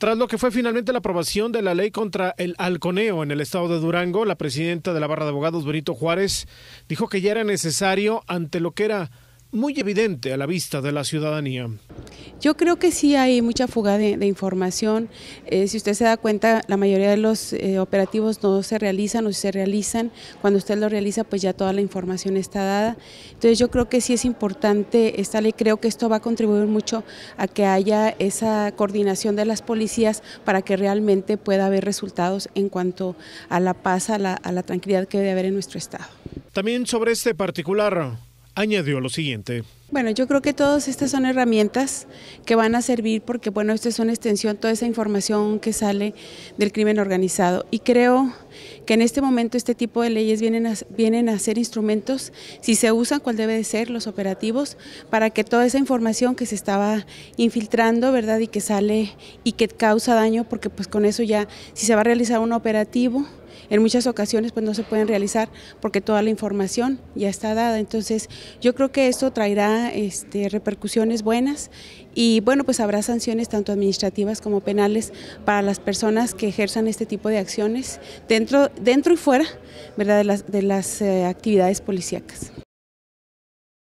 Tras lo que fue finalmente la aprobación de la ley contra el halconeo en el estado de Durango, la presidenta de la barra de abogados, Benito Juárez, dijo que ya era necesario ante lo que era muy evidente a la vista de la ciudadanía. Yo creo que sí hay mucha fuga de, información. Eh, si usted se da cuenta, la mayoría de los eh, operativos no se realizan o si se realizan, cuando usted lo realiza, pues ya toda la información está dada. Entonces yo creo que sí es importante esta ley. Creo que esto va a contribuir mucho a que haya esa coordinación de las policías para que realmente pueda haber resultados en cuanto a la paz, a la, a la tranquilidad que debe haber en nuestro Estado. También sobre este particular, añadió lo siguiente. Bueno, yo creo que todas estas son herramientas que van a servir porque, bueno, esto es una extensión, toda esa información que sale del crimen organizado. Y creo que en este momento este tipo de leyes vienen a, vienen a ser instrumentos, si se usan, cuál debe de ser, los operativos, para que toda esa información que se estaba infiltrando, ¿verdad? Y que sale y que causa daño, porque pues con eso ya, si se va a realizar un operativo, en muchas ocasiones pues no se pueden realizar porque toda la información ya está dada. Entonces yo creo que esto traerá este, repercusiones buenas y bueno pues habrá sanciones tanto administrativas como penales para las personas que ejerzan este tipo de acciones dentro, dentro y fuera de las, eh, actividades policíacas.